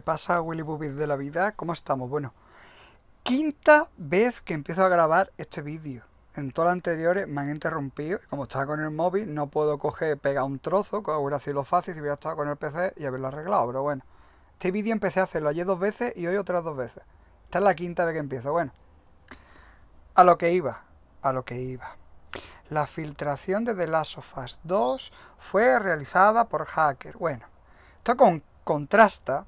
pasa, Willy Bubis de la vida? ¿Cómo estamos? Bueno, quinta vez que empiezo a grabar este vídeo. En todas las anteriores me han interrumpido. Como estaba con el móvil, no puedo coger, pegar un trozo, que hubiera sido fácil si hubiera estado con el PC y haberlo arreglado. Pero bueno, este vídeo empecé a hacerlo ayer dos veces y hoy otras dos veces. Esta es la quinta vez que empiezo. Bueno, a lo que iba, a lo que iba. La filtración de The Last of Us 2 fue realizada por hacker. Bueno, esto con, contrasta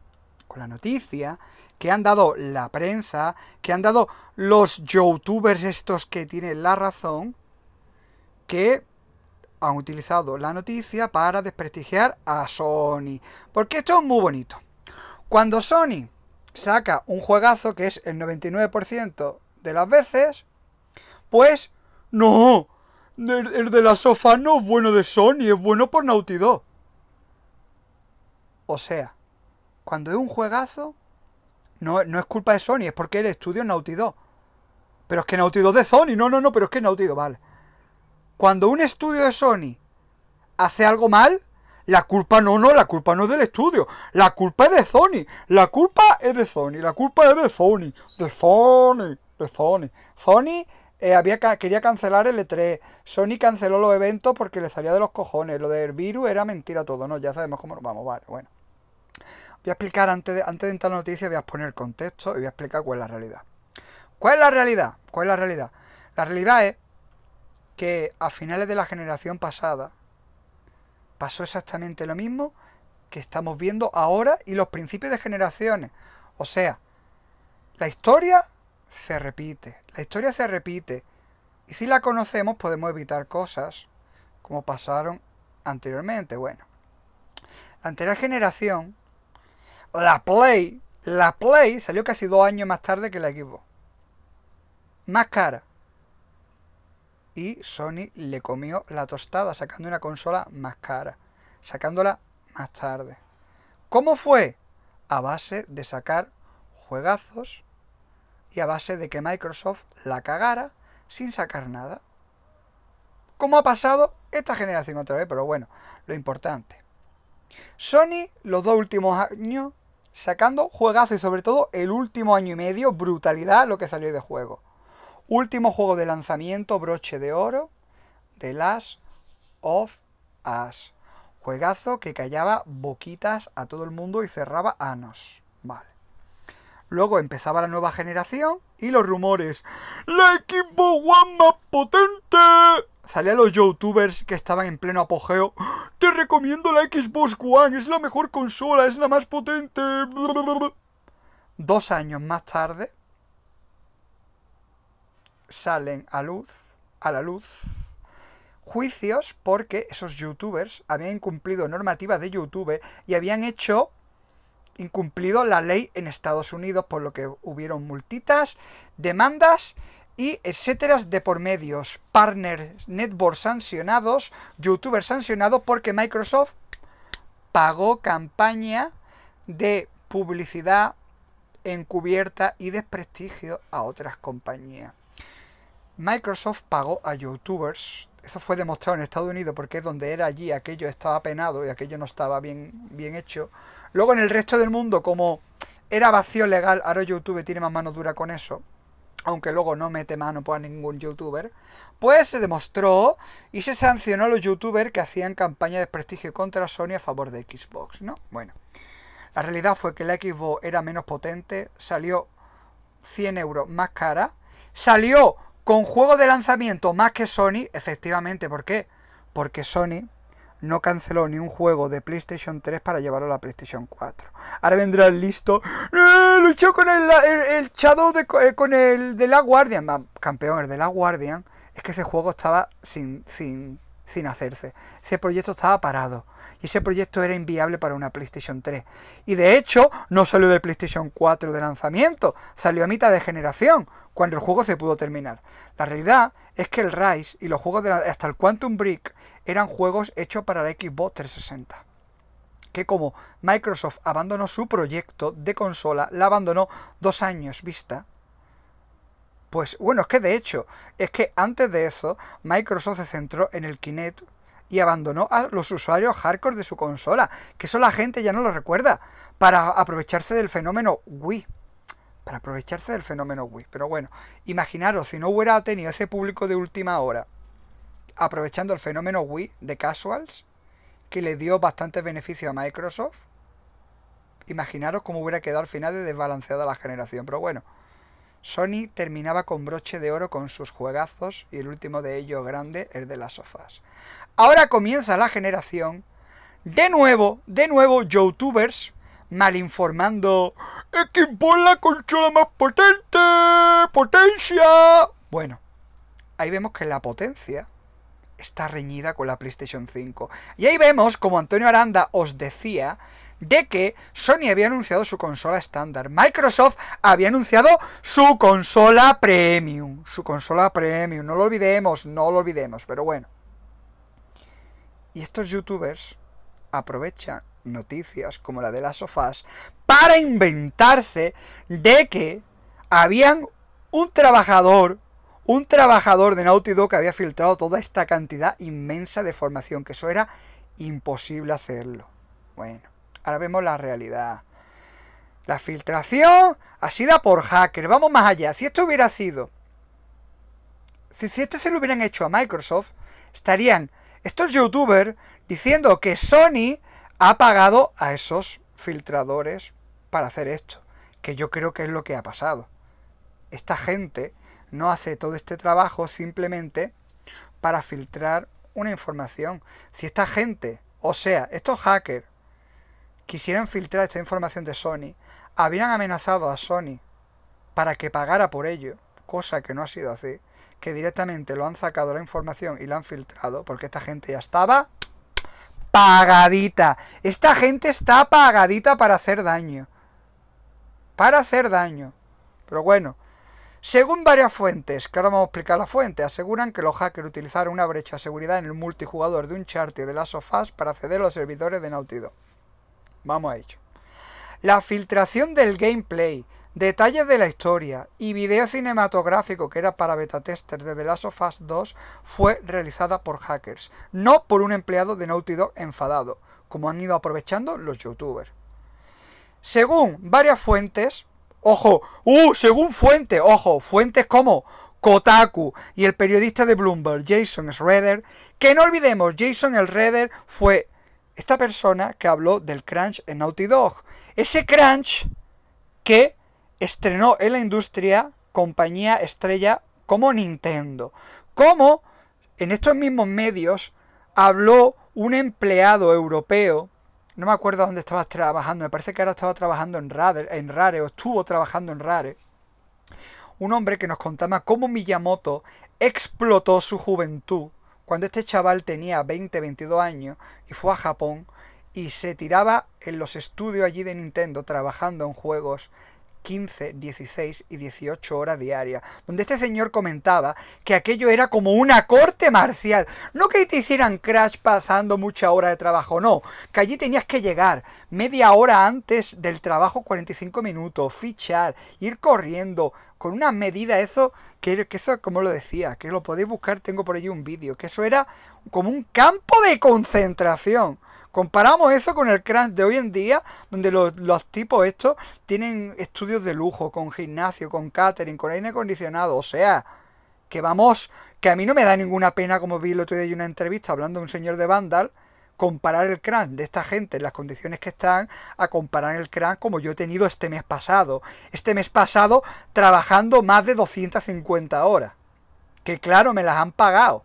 con la noticia que han dado la prensa, que han dado los youtubers estos que tienen la razón, que han utilizado la noticia para desprestigiar a Sony. Porque esto es muy bonito. Cuando Sony saca un juegazo que es el 99% de las veces, pues no, el de la sofá no es bueno de Sony, es bueno por Naughty O sea, cuando es un juegazo, no, no es culpa de Sony, es porque el estudio es Naughty Dog. Pero es que Naughty Dog de Sony, no, no, no, pero es que Naughty Dog, vale. Cuando un estudio de Sony hace algo mal, la culpa no, no, la culpa no es del estudio, la culpa es de Sony, la culpa es de Sony, la culpa es de Sony, de Sony, de Sony. Sony eh, quería cancelar el E3. Sony canceló los eventos porque le salía de los cojones. Lo del virus era mentira todo, ¿no? Ya sabemos cómo nos vamos, vale, bueno. Voy a explicar antes de, antes de entrar en la noticia, voy a poner contexto y voy a explicar cuál es la realidad. ¿Cuál es la realidad? ¿Cuál es la realidad? La realidad es que a finales de la generación pasada pasó exactamente lo mismo que estamos viendo ahora y los principios de generaciones. O sea, la historia se repite, la historia se repite. Y si la conocemos podemos evitar cosas como pasaron anteriormente. Bueno, la anterior generación la Play, la Play salió casi dos años más tarde que la equipo Más cara. Y Sony le comió la tostada sacando una consola más cara. Sacándola más tarde. ¿Cómo fue? A base de sacar juegazos y a base de que Microsoft la cagara sin sacar nada. ¿Cómo ha pasado esta generación otra vez, pero bueno, lo importante. Sony los dos últimos años sacando juegazo y sobre todo el último año y medio, brutalidad lo que salió de juego. Último juego de lanzamiento, broche de oro, de las of Us. Juegazo que callaba boquitas a todo el mundo y cerraba anos. Vale. Luego empezaba la nueva generación y los rumores. ¡La equipo One más potente! Salían los youtubers que estaban en pleno apogeo. Te recomiendo la Xbox One, es la mejor consola, es la más potente. Dos años más tarde salen a luz, a la luz, juicios porque esos youtubers habían incumplido normativa de YouTube y habían hecho incumplido la ley en Estados Unidos, por lo que hubieron multitas, demandas y etcétera de por medios, partners, network sancionados, youtubers sancionados porque Microsoft pagó campaña de publicidad encubierta y desprestigio a otras compañías. Microsoft pagó a youtubers, eso fue demostrado en Estados Unidos porque es donde era allí, aquello estaba penado y aquello no estaba bien, bien hecho. Luego en el resto del mundo, como era vacío legal, ahora YouTube tiene más mano dura con eso aunque luego no mete mano por ningún youtuber, pues se demostró y se sancionó a los youtubers que hacían campaña de prestigio contra Sony a favor de Xbox, ¿no? Bueno, la realidad fue que la Xbox era menos potente, salió 100 euros más cara, salió con juego de lanzamiento más que Sony, efectivamente, ¿por qué? Porque Sony no canceló ni un juego de PlayStation 3 para llevarlo a la PlayStation 4. Ahora vendrá el listo. luchó con el, el, de, eh, con el de la Guardian. Campeón, el de la Guardian. Es que ese juego estaba sin, sin sin hacerse. Ese proyecto estaba parado y ese proyecto era inviable para una PlayStation 3. Y de hecho, no salió de PlayStation 4 de lanzamiento, salió a mitad de generación, cuando el juego se pudo terminar. La realidad es que el Rise y los juegos hasta el Quantum Break eran juegos hechos para la Xbox 360 que como Microsoft abandonó su proyecto de consola, la abandonó dos años vista pues bueno, es que de hecho, es que antes de eso, Microsoft se centró en el Kinect y abandonó a los usuarios hardcore de su consola, que eso la gente ya no lo recuerda, para aprovecharse del fenómeno Wii. Para aprovecharse del fenómeno Wii. Pero bueno, imaginaros si no hubiera tenido ese público de última hora aprovechando el fenómeno Wii de casuals, que le dio bastantes beneficios a Microsoft. Imaginaros cómo hubiera quedado al final de desbalanceada la generación, pero bueno. Sony terminaba con broche de oro con sus juegazos y el último de ellos grande es de las sofás. Ahora comienza la generación de nuevo, de nuevo, youtubers malinformando. Es la consola más potente, potencia. Bueno, ahí vemos que la potencia está reñida con la PlayStation 5. Y ahí vemos, como Antonio Aranda os decía, de que Sony había anunciado su consola estándar, Microsoft había anunciado su consola premium, su consola premium, no lo olvidemos, no lo olvidemos, pero bueno. Y estos youtubers aprovechan noticias como la de las sofás para inventarse de que habían un trabajador un trabajador de Naughty Dog había filtrado toda esta cantidad inmensa de formación, que eso era imposible hacerlo. Bueno. Ahora vemos la realidad. La filtración ha sido por hacker. Vamos más allá. Si esto hubiera sido... Si, si esto se lo hubieran hecho a Microsoft, estarían estos youtubers diciendo que Sony ha pagado a esos filtradores para hacer esto. Que yo creo que es lo que ha pasado. Esta gente no hace todo este trabajo simplemente para filtrar una información. Si esta gente, o sea, estos hackers, quisieran filtrar esta información de Sony. Habían amenazado a Sony para que pagara por ello, cosa que no ha sido así, que directamente lo han sacado la información y la han filtrado, porque esta gente ya estaba pagadita. Esta gente está pagadita para hacer daño. Para hacer daño. Pero bueno, según varias fuentes, que ahora vamos a explicar la fuente, aseguran que los hackers utilizaron una brecha de seguridad en el multijugador de un chart de las sofás para acceder a los servidores de Naughty Dog. Vamos a ello. La filtración del gameplay, detalles de la historia y video cinematográfico que era para beta testers de The Last of Us 2 fue realizada por hackers, no por un empleado de Naughty Dog enfadado, como han ido aprovechando los youtubers. Según varias fuentes, ojo, uh, según fuentes, ojo, fuentes como Kotaku y el periodista de Bloomberg, Jason Schroeder, que no olvidemos, Jason el Redder fue esta persona que habló del crunch en Naughty Dog. Ese crunch que estrenó en la industria compañía estrella como Nintendo. Como en estos mismos medios habló un empleado europeo, no me acuerdo dónde estaba trabajando, me parece que ahora estaba trabajando en Rare, en Rare o estuvo trabajando en Rare. Un hombre que nos contaba cómo Miyamoto explotó su juventud cuando este chaval tenía 20, 22 años y fue a Japón y se tiraba en los estudios allí de Nintendo trabajando en juegos 15, 16 y 18 horas diarias, donde este señor comentaba que aquello era como una corte marcial, no que te hicieran crash pasando mucha hora de trabajo, no, que allí tenías que llegar media hora antes del trabajo 45 minutos, fichar, ir corriendo, con una medida eso, que, eso como lo decía, que lo podéis buscar, tengo por allí un vídeo, que eso era como un campo de concentración. Comparamos eso con el crunch de hoy en día, donde los, los, tipos estos tienen estudios de lujo, con gimnasio, con catering, con aire acondicionado, o sea, que vamos, que a mí no me da ninguna pena, como vi el otro día en una entrevista hablando de un señor de Vandal, comparar el crán de esta gente en las condiciones que están a comparar el crán como yo he tenido este mes pasado. Este mes pasado trabajando más de 250 horas. Que claro, me las han pagado.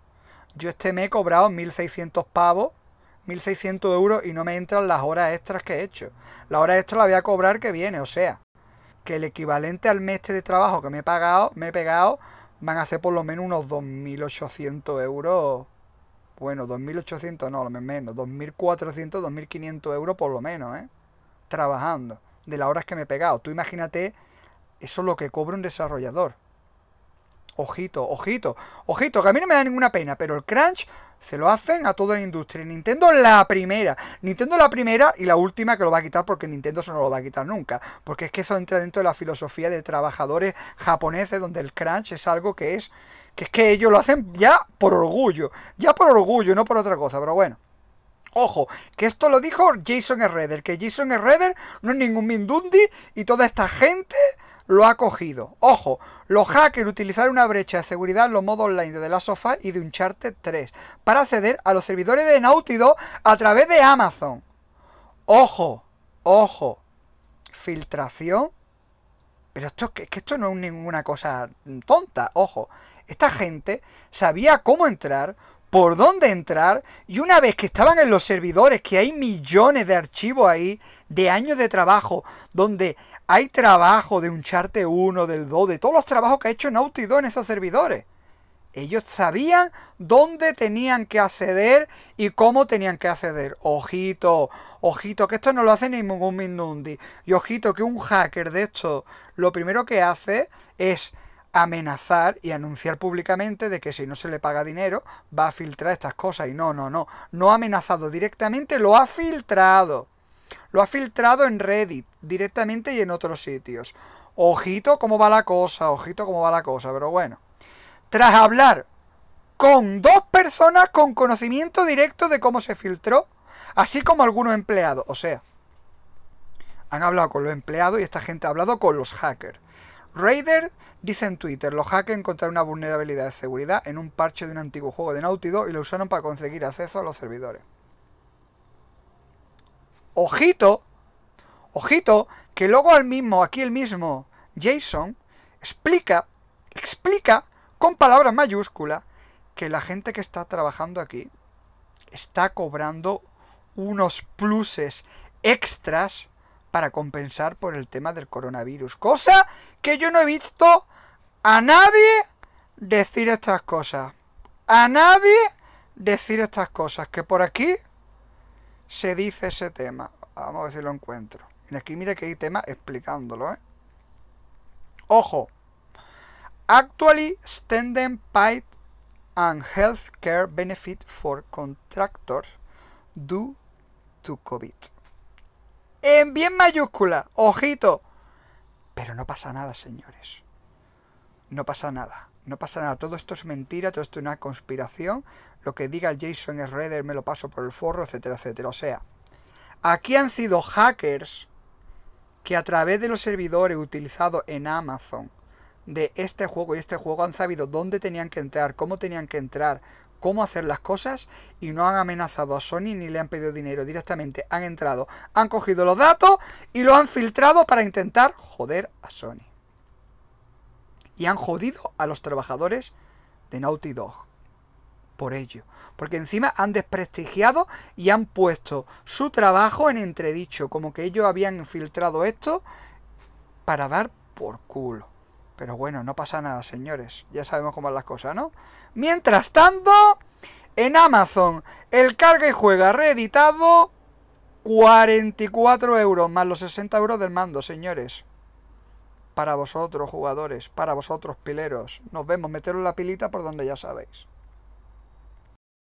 Yo este mes he cobrado 1.600 pavos 1.600 euros y no me entran las horas extras que he hecho. La hora extra la voy a cobrar que viene, o sea, que el equivalente al mes este de trabajo que me he pagado, me he pegado, van a ser por lo menos unos 2.800 euros bueno, 2.800, no, menos, 2.400, 2.500 euros por lo menos, ¿eh? Trabajando, de las horas que me he pegado. Tú imagínate, eso es lo que cobra un desarrollador. Ojito, ojito, ojito, que a mí no me da ninguna pena, pero el crunch se lo hacen a toda la industria. Nintendo la primera. Nintendo la primera y la última que lo va a quitar porque Nintendo se no lo va a quitar nunca. Porque es que eso entra dentro de la filosofía de trabajadores japoneses donde el crunch es algo que es... Que es que ellos lo hacen ya por orgullo. Ya por orgullo, no por otra cosa. Pero bueno. Ojo, que esto lo dijo Jason Redder, que Jason Redder no es ningún Mindundi y toda esta gente lo ha cogido. Ojo, los hackers utilizaron una brecha de seguridad en los modos online de la sofá y de un Uncharted 3 para acceder a los servidores de Naughty a través de Amazon. Ojo, ojo, filtración. Pero esto, que esto no es ninguna cosa tonta, ojo. Esta gente sabía cómo entrar, por dónde entrar y una vez que estaban en los servidores, que hay millones de archivos ahí, de años de trabajo, donde hay trabajo de un charte 1, del 2, de todos los trabajos que ha hecho Naughty 2 en esos servidores. Ellos sabían dónde tenían que acceder y cómo tenían que acceder. Ojito, ojito, que esto no lo hace ningún Mindundi. Y ojito, que un hacker de esto lo primero que hace es amenazar y anunciar públicamente de que si no se le paga dinero va a filtrar estas cosas. Y no, no, no. No ha amenazado directamente, lo ha filtrado. Lo ha filtrado en Reddit directamente y en otros sitios. Ojito cómo va la cosa, ojito cómo va la cosa, pero bueno. Tras hablar con dos personas con conocimiento directo de cómo se filtró, así como algunos empleados, o sea, han hablado con los empleados y esta gente ha hablado con los hackers. Raider dice en Twitter, los hackers encontraron una vulnerabilidad de seguridad en un parche de un antiguo juego de Naughty y lo usaron para conseguir acceso a los servidores. Ojito, ojito, que luego al mismo, aquí el mismo Jason, explica, explica con palabras mayúscula que la gente que está trabajando aquí está cobrando unos pluses extras para compensar por el tema del coronavirus. Cosa que yo no he visto a nadie decir estas cosas. A nadie decir estas cosas. Que por aquí se dice ese tema. Vamos a ver si lo encuentro. Aquí mira que hay tema explicándolo, ¿eh? Ojo. Actually, standing paid and health care benefit for contractors due to COVID en bien mayúscula, ojito. Pero no pasa nada, señores. No pasa nada, no pasa nada. Todo esto es mentira, todo esto es una conspiración. Lo que diga el Jason Redder me lo paso por el forro, etcétera, etcétera. O sea, aquí han sido hackers que a través de los servidores utilizados en Amazon de este juego y este juego han sabido dónde tenían que entrar, cómo tenían que entrar, cómo hacer las cosas y no han amenazado a Sony ni le han pedido dinero directamente. Han entrado, han cogido los datos y lo han filtrado para intentar joder a Sony. Y han jodido a los trabajadores de Naughty Dog por ello. Porque encima han desprestigiado y han puesto su trabajo en entredicho, como que ellos habían Filtrado esto para dar por culo. Pero bueno, no pasa nada, señores. Ya sabemos cómo van las cosas, ¿no? Mientras tanto, en Amazon, el carga y juega reeditado, 44 euros, más los 60 euros del mando, señores. Para vosotros, jugadores, para vosotros, pileros. Nos vemos, meteros la pilita por donde ya sabéis.